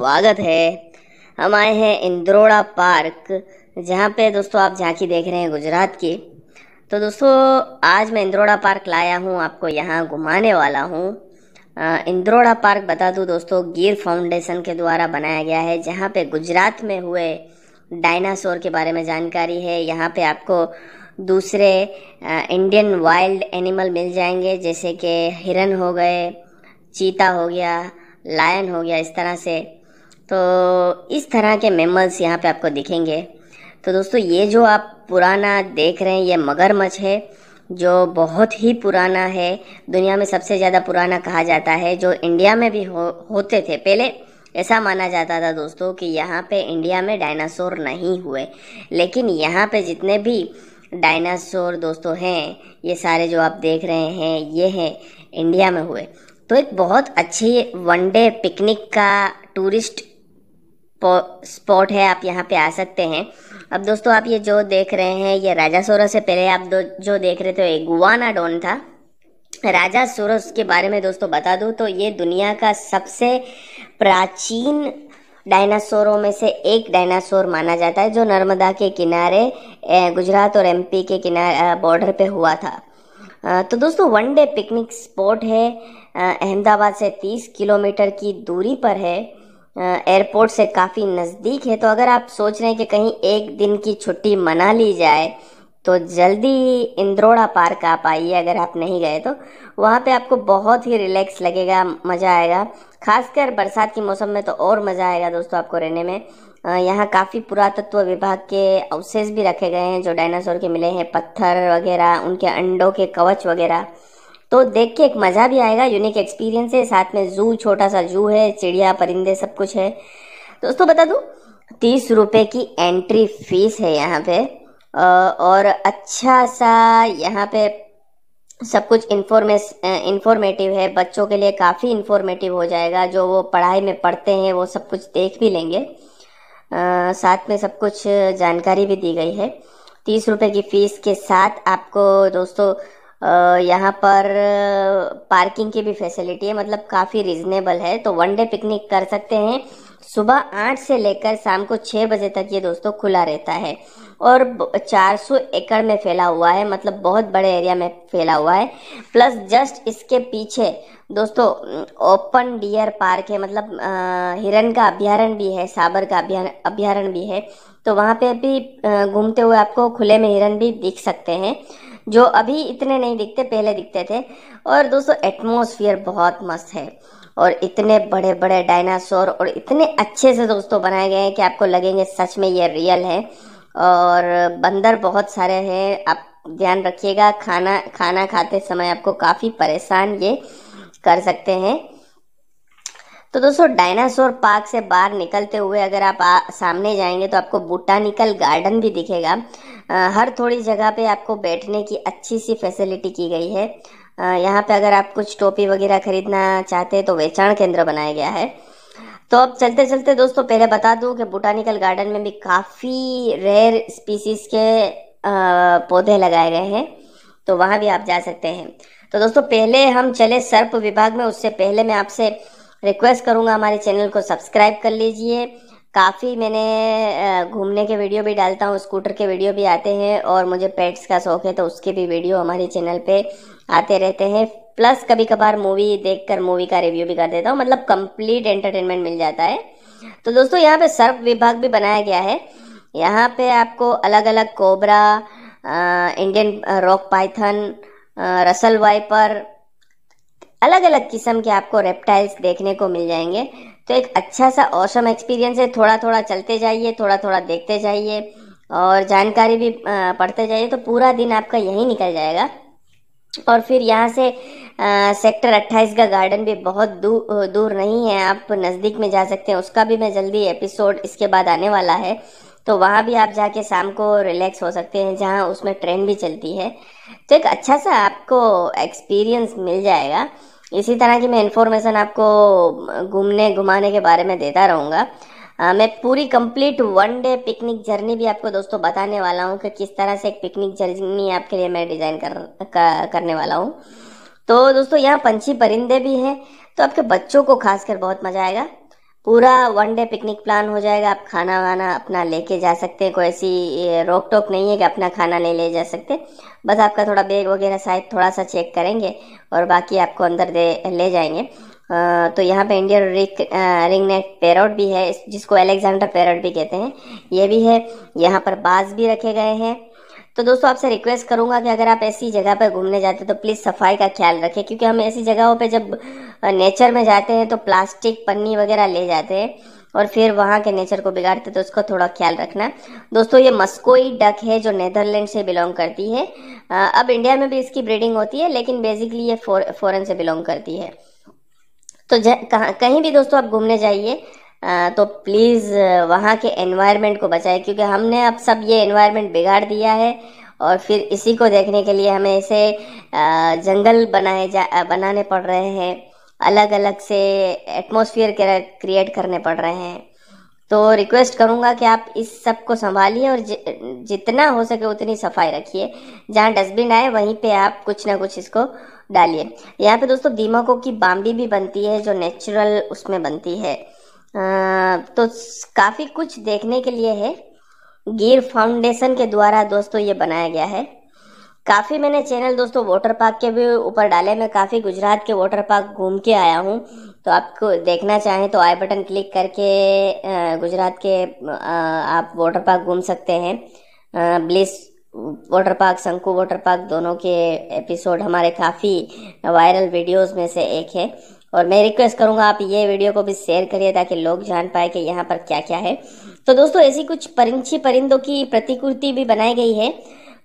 स्वागत है हम आए हैं इंद्रोड़ा पार्क जहाँ पे दोस्तों आप झांकी देख रहे हैं गुजरात की तो दोस्तों आज मैं इंद्रोड़ा पार्क लाया हूँ आपको यहाँ घुमाने वाला हूँ इंद्रोड़ा पार्क बता दूँ दोस्तों गिर फाउंडेशन के द्वारा बनाया गया है जहाँ पे गुजरात में हुए डायनासोर के बारे में जानकारी है यहाँ पे आपको दूसरे इंडियन वाइल्ड एनिमल मिल जाएंगे जैसे कि हिरन हो गए चीता हो गया लायन हो गया इस तरह से तो इस तरह के मेमल्स यहाँ पे आपको दिखेंगे तो दोस्तों ये जो आप पुराना देख रहे हैं ये मगरमच्छ है जो बहुत ही पुराना है दुनिया में सबसे ज़्यादा पुराना कहा जाता है जो इंडिया में भी हो, होते थे पहले ऐसा माना जाता था दोस्तों कि यहाँ पे इंडिया में डायनासोर नहीं हुए लेकिन यहाँ पे जितने भी डायनासोर दोस्तों हैं ये सारे जो आप देख रहे हैं ये हैं इंडिया में हुए तो एक बहुत अच्छी वनडे पिकनिक का टूरिस्ट स्पॉट है आप यहाँ पे आ सकते हैं अब दोस्तों आप ये जो देख रहे हैं ये राजा सोरस से पहले आप दो जो देख रहे थे गुआना डोन था राजा सोरस के बारे में दोस्तों बता दूँ तो ये दुनिया का सबसे प्राचीन डायनासोरों में से एक डायनासोर माना जाता है जो नर्मदा के किनारे गुजरात और एमपी के किनारे बॉर्डर पे हुआ था तो दोस्तों वन डे पिकनिक स्पॉट है अहमदाबाद से 30 किलोमीटर की दूरी पर है एयरपोर्ट से काफ़ी नज़दीक है तो अगर आप सोच रहे हैं कि कहीं एक दिन की छुट्टी मना ली जाए तो जल्दी ही इंद्रोड़ा पार्क आप आइए अगर आप नहीं गए तो वहाँ पे आपको बहुत ही रिलैक्स लगेगा मज़ा आएगा खासकर बरसात के मौसम में तो और मज़ा आएगा दोस्तों आपको रहने में यहाँ काफ़ी पुरातत्व विभाग के अवशेष भी रखे गए हैं जो डायनासोर के मिले हैं पत्थर वगैरह उनके अंडों के कवच वगैरह तो देख के एक मज़ा भी आएगा यूनिक एक्सपीरियंस है साथ में जू छोटा सा जू है चिड़िया परिंदे सब कुछ है दोस्तों बता दूँ तीस रुपये की एंट्री फीस है यहाँ पे और अच्छा सा यहाँ पे सब कुछ इन्फॉर्मेस इन्फॉर्मेटिव है बच्चों के लिए काफ़ी इन्फॉर्मेटिव हो जाएगा जो वो पढ़ाई में पढ़ते हैं वो सब कुछ देख भी लेंगे आ, साथ में सब कुछ जानकारी भी दी गई है तीस रुपये की फ़ीस के साथ आपको दोस्तों यहाँ पर पार्किंग की भी फैसिलिटी है मतलब काफ़ी रिजनेबल है तो वन डे पिकनिक कर सकते हैं सुबह आठ से लेकर शाम को छः बजे तक ये दोस्तों खुला रहता है और 400 एकड़ में फैला हुआ है मतलब बहुत बड़े एरिया में फैला हुआ है प्लस जस्ट इसके पीछे दोस्तों ओपन डियर पार्क है मतलब हिरण का अभ्यारण भी है साबर का अभ्यारण भी है तो वहाँ पे भी घूमते हुए आपको खुले में हिरण भी दिख सकते हैं जो अभी इतने नहीं दिखते पहले दिखते थे और दोस्तों एटमोसफियर बहुत मस्त है और इतने बड़े बड़े डायनासोर और इतने अच्छे से दोस्तों बनाए गए हैं कि आपको लगेंगे सच में ये रियल है और बंदर बहुत सारे हैं आप ध्यान रखिएगा खाना खाना खाते समय आपको काफ़ी परेशान ये कर सकते हैं तो दोस्तों डायनासोर पार्क से बाहर निकलते हुए अगर आप आ, सामने जाएंगे तो आपको बोटानिकल गार्डन भी दिखेगा आ, हर थोड़ी जगह पे आपको बैठने की अच्छी सी फैसिलिटी की गई है आ, यहाँ पे अगर आप कुछ टोपी वगैरह खरीदना चाहते हैं तो वेचाण केंद्र बनाया गया है तो अब चलते चलते दोस्तों पहले बता दूँ कि बोटानिकल गार्डन में भी काफ़ी रेयर स्पीसीज के पौधे लगाए गए हैं तो वहाँ भी आप जा सकते हैं तो दोस्तों पहले हम चले सर्प विभाग में उससे पहले मैं आपसे रिक्वेस्ट करूँगा हमारे चैनल को सब्सक्राइब कर लीजिए काफ़ी मैंने घूमने के वीडियो भी डालता हूँ स्कूटर के वीडियो भी आते हैं और मुझे पेट्स का शौक़ है तो उसके भी वीडियो हमारे चैनल पे आते रहते हैं प्लस कभी कभार मूवी देखकर मूवी का रिव्यू भी कर देता हूँ मतलब कंप्लीट एंटरटेनमेंट मिल जाता है तो दोस्तों यहाँ पे सर्प विभाग भी बनाया गया है यहाँ पर आपको अलग अलग cobra Indian rock python Russell viper अलग अलग किस्म के आपको रेप्टाइल्स देखने को मिल जाएंगे तो एक अच्छा सा औसम एक्सपीरियंस है थोड़ा थोड़ा चलते जाइए थोड़ा थोड़ा देखते जाइए और जानकारी भी पढ़ते जाइए तो पूरा दिन आपका यहीं निकल जाएगा और फिर यहाँ से आ, सेक्टर 28 का गार्डन भी बहुत दूर दूर नहीं है आप नज़दीक में जा सकते हैं उसका भी मैं जल्दी एपिसोड इसके बाद आने वाला है तो वहाँ भी आप जाके शाम को रिलैक्स हो सकते हैं जहाँ उसमें ट्रेन भी चलती है तो एक अच्छा सा आपको एक्सपीरियंस मिल जाएगा इसी तरह की मैं इन्फॉर्मेशन आपको घूमने घुमाने के बारे में देता रहूँगा मैं पूरी complete one day picnic journey भी आपको दोस्तों बताने वाला हूँ कि किस तरह से एक पिकनिक जर्नी आपके लिए मैं डिज़ाइन कर, कर करने वाला हूँ तो दोस्तों यहाँ पंछी परिंदे भी हैं तो आपके बच्चों को खासकर बहुत मज़ा आएगा पूरा वन डे पिकनिक प्लान हो जाएगा आप खाना वाना अपना लेके जा सकते हैं कोई ऐसी रोक टोक नहीं है कि अपना खाना नहीं ले जा सकते बस आपका थोड़ा बैग वगैरह शायद थोड़ा सा चेक करेंगे और बाकी आपको अंदर दे ले जाएंगे आ, तो यहाँ पे इंडियन रिक रिंग नेट पैरोट भी है जिसको अलेक्जेंडर पैरोट भी कहते हैं ये भी है यहाँ पर बाज भी रखे गए हैं तो दोस्तों आपसे रिक्वेस्ट करूंगा कि अगर आप ऐसी जगह पर घूमने जाते तो प्लीज़ सफाई का ख्याल रखें क्योंकि हम ऐसी जगहों पर जब नेचर में जाते हैं तो प्लास्टिक पन्नी वगैरह ले जाते हैं और फिर वहाँ के नेचर को बिगाड़ते तो उसका थोड़ा ख्याल रखना दोस्तों ये मस्कोई डक है जो नेदरलैंड से बिलोंग करती है अब इंडिया में भी इसकी ब्रीडिंग होती है लेकिन बेसिकली ये फॉरन से बिलोंग करती है तो कहीं भी दोस्तों आप घूमने जाइए तो प्लीज़ वहाँ के एनवायरनमेंट को बचाए क्योंकि हमने अब सब ये एनवायरनमेंट बिगाड़ दिया है और फिर इसी को देखने के लिए हमें ऐसे जंगल बनाए जा बनाने पड़ रहे हैं अलग अलग से एटमोसफियर क्रिएट करने पड़ रहे हैं तो रिक्वेस्ट करूँगा कि आप इस सब को संभालिए और जि, जितना हो सके उतनी सफाई रखिए जहाँ डस्टबिन आए वहीं पे आप कुछ ना कुछ इसको डालिए यहाँ पे दोस्तों दीमकों की बाम्बी भी बनती है जो नेचुरल उसमें बनती है आ, तो काफ़ी कुछ देखने के लिए है गिर फाउंडेशन के द्वारा दोस्तों ये बनाया गया है काफ़ी मैंने चैनल दोस्तों वाटर पार्क के भी ऊपर डाले मैं काफ़ी गुजरात के वाटर पार्क घूम के आया हूँ तो आपको देखना चाहें तो आई बटन क्लिक करके गुजरात के आप वाटर पार्क घूम सकते हैं bliss water park Shanku water park दोनों के एपिसोड हमारे काफ़ी वायरल वीडियोस में से एक है और मैं रिक्वेस्ट करूंगा आप ये वीडियो को भी शेयर करिए ताकि लोग जान पाए कि यहाँ पर क्या क्या है तो दोस्तों ऐसी कुछ परिंची परिंदों की प्रतिकृति भी बनाई गई है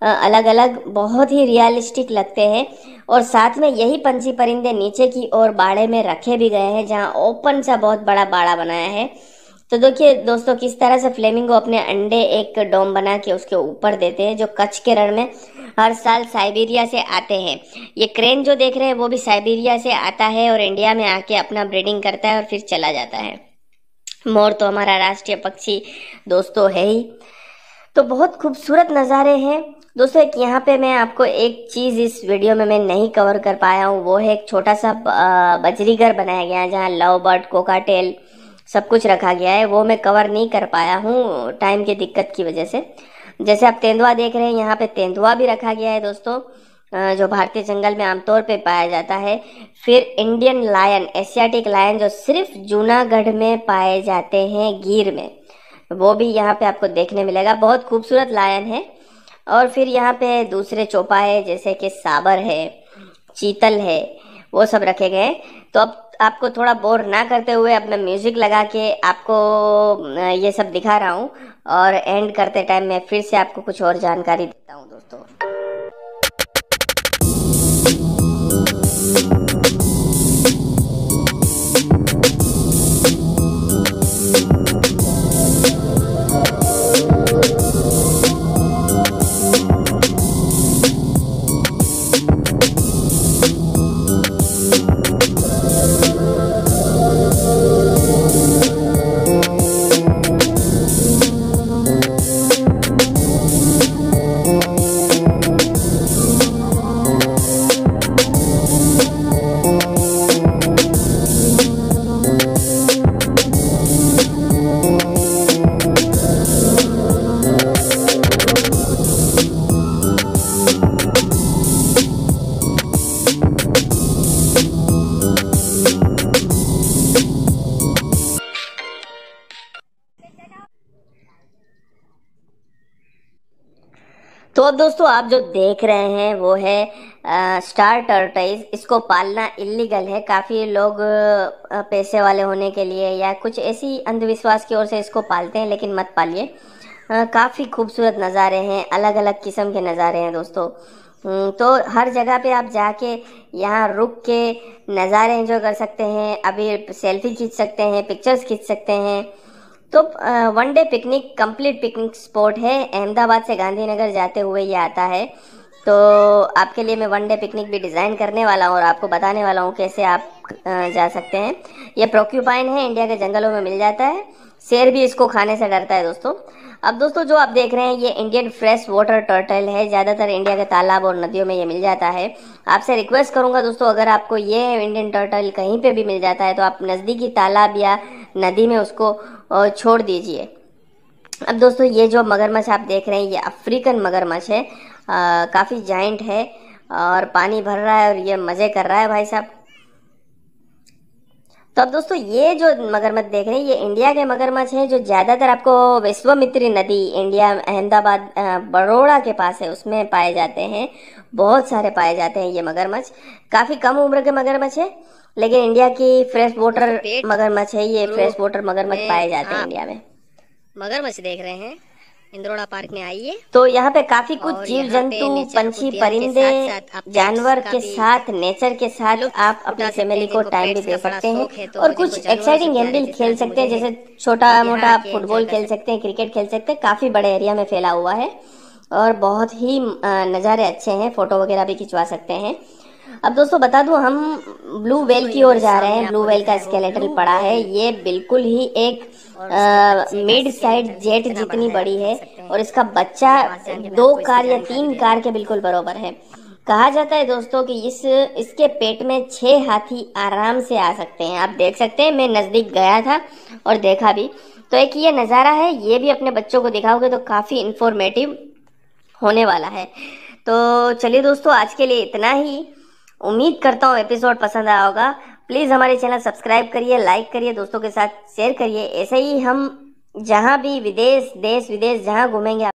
अलग अलग बहुत ही रियलिस्टिक लगते हैं और साथ में यही पंछी परिंदे नीचे की ओर बाड़े में रखे भी गए हैं जहाँ ओपन सा बहुत बड़ा बाड़ा बनाया है तो देखिए दोस्तों किस तरह से फ्लेमिंगो अपने अंडे एक डोम बना के उसके ऊपर देते हैं जो कच्छ के रण में हर साल साइबेरिया से आते हैं ये क्रेन जो देख रहे हैं वो भी साइबेरिया से आता है और इंडिया में आके अपना ब्रीडिंग करता है और फिर चला जाता है मोर तो हमारा राष्ट्रीय पक्षी दोस्तों है ही तो बहुत खूबसूरत नज़ारे हैं दोस्तों एक यहाँ पे मैं आपको एक चीज़ इस वीडियो में मैं नहीं कवर कर पाया हूँ वो है एक छोटा सा बजरी घर बनाया गया है जहाँ लव बर्ड कोका टेल सब कुछ रखा गया है वो मैं कवर नहीं कर पाया हूँ टाइम की दिक्कत की वजह से जैसे आप तेंदुआ देख रहे हैं यहाँ पे तेंदुआ भी रखा गया है दोस्तों जो भारतीय जंगल में आमतौर पर पाया जाता है फिर इंडियन लायन एशियाटिक लायन जो सिर्फ जूनागढ़ में पाए जाते हैं गिर में वो भी यहाँ पर आपको देखने मिलेगा बहुत खूबसूरत लायन है और फिर यहाँ पे दूसरे चौपाए जैसे कि साबर है चीतल है वो सब रखे गए तो अब आपको थोड़ा बोर ना करते हुए अब मैं म्यूज़िक लगा के आपको ये सब दिखा रहा हूँ और एंड करते टाइम मैं फिर से आपको कुछ और जानकारी देता हूँ दोस्तों तो दोस्तों आप जो देख रहे हैं वो है आ, स्टार टर्टाइज इसको पालना इलीगल है काफ़ी लोग पैसे वाले होने के लिए या कुछ ऐसी अंधविश्वास की ओर से इसको पालते हैं लेकिन मत पालिए काफ़ी खूबसूरत नज़ारे हैं अलग अलग किस्म के नज़ारे हैं दोस्तों हम्म, तो हर जगह पे आप जाके यहाँ रुक के नज़ारे इंजॉय कर सकते हैं अभी सेल्फी खींच सकते हैं पिक्चर्स खींच सकते हैं तो one day picnic complete picnic spot है अहमदाबाद से गांधीनगर जाते हुए ये आता है तो आपके लिए मैं वन डे पिकनिक भी डिज़ाइन करने वाला हूँ और आपको बताने वाला हूँ कैसे आप जा सकते हैं यह प्रोक्यूपाइन है इंडिया के जंगलों में मिल जाता है शेर भी इसको खाने से डरता है दोस्तों अब दोस्तों जो आप देख रहे हैं ये इंडियन फ्रेश वाटर टर्टल है ज़्यादातर इंडिया के तालाब और नदियों में ये मिल जाता है आपसे रिक्वेस्ट करूँगा दोस्तों अगर आपको ये इंडियन टर्टल कहीं पे भी मिल जाता है तो आप नज़दीकी तालाब या नदी में उसको छोड़ दीजिए अब दोस्तों ये जो मगरमच्छ आप देख रहे हैं ये अफ्रीकन मगरमच्छ है काफ़ी जाइंट है और पानी भर रहा है और ये मज़े कर रहा है भाई साहब तो अब दोस्तों ये जो मगरमच्छ देख रहे हैं ये इंडिया के मगरमच्छ हैं जो ज़्यादातर आपको विश्वमित्री नदी इंडिया अहमदाबाद बड़ोड़ा के पास है उसमें पाए जाते हैं बहुत सारे पाए जाते हैं ये मगरमच्छ काफ़ी कम उम्र के मगरमच्छ है लेकिन इंडिया की फ्रेश वाटर मगरमच्छ है ये फ्रेश वाटर मगरमच्छ पाए जाते हैं हाँ। इंडिया में मगरमच्छ देख रहे हैं इंद्रोड़ा पार्क में आइए तो यहाँ पे काफी कुछ जीव जंतु पंछी परिंदे जानवर के साथ नेचर के साथ आप अपनी फैमिली को टाइम भी दे सकते हैं तो और कुछ एक्साइटिंग गेम भी खेल सकते हैं जैसे छोटा मोटा आप फुटबॉल खेल सकते हैं क्रिकेट खेल सकते हैं काफी बड़े एरिया में फैला हुआ है और बहुत ही नज़ारे अच्छे हैं फोटो वगैरह भी खिंचवा सकते हैं अब दोस्तों बता दूं हम ब्लू वेल की ओर जा रहे हैं ब्लू वेल का स्केलेटल पड़ा है ये बिल्कुल ही एक मिड साइड जेट जितनी बड़ी है और इसका बच्चा दो कार या तीन कार के बिल्कुल बरोबर है कहा जाता है दोस्तों कि इस इसके पेट में छह हाथी आराम से आ सकते हैं आप देख सकते हैं मैं नज़दीक गया था और देखा भी तो एक ये नज़ारा है ये भी अपने बच्चों को दिखाओगे तो काफ़ी इन्फॉर्मेटिव होने वाला है तो चलिए दोस्तों आज के लिए इतना ही उम्मीद करता हूँ एपिसोड पसंद आया होगा प्लीज़ हमारे चैनल सब्सक्राइब करिए लाइक करिए दोस्तों के साथ शेयर करिए ऐसे ही हम जहाँ भी विदेश देश विदेश जहाँ घूमेंगे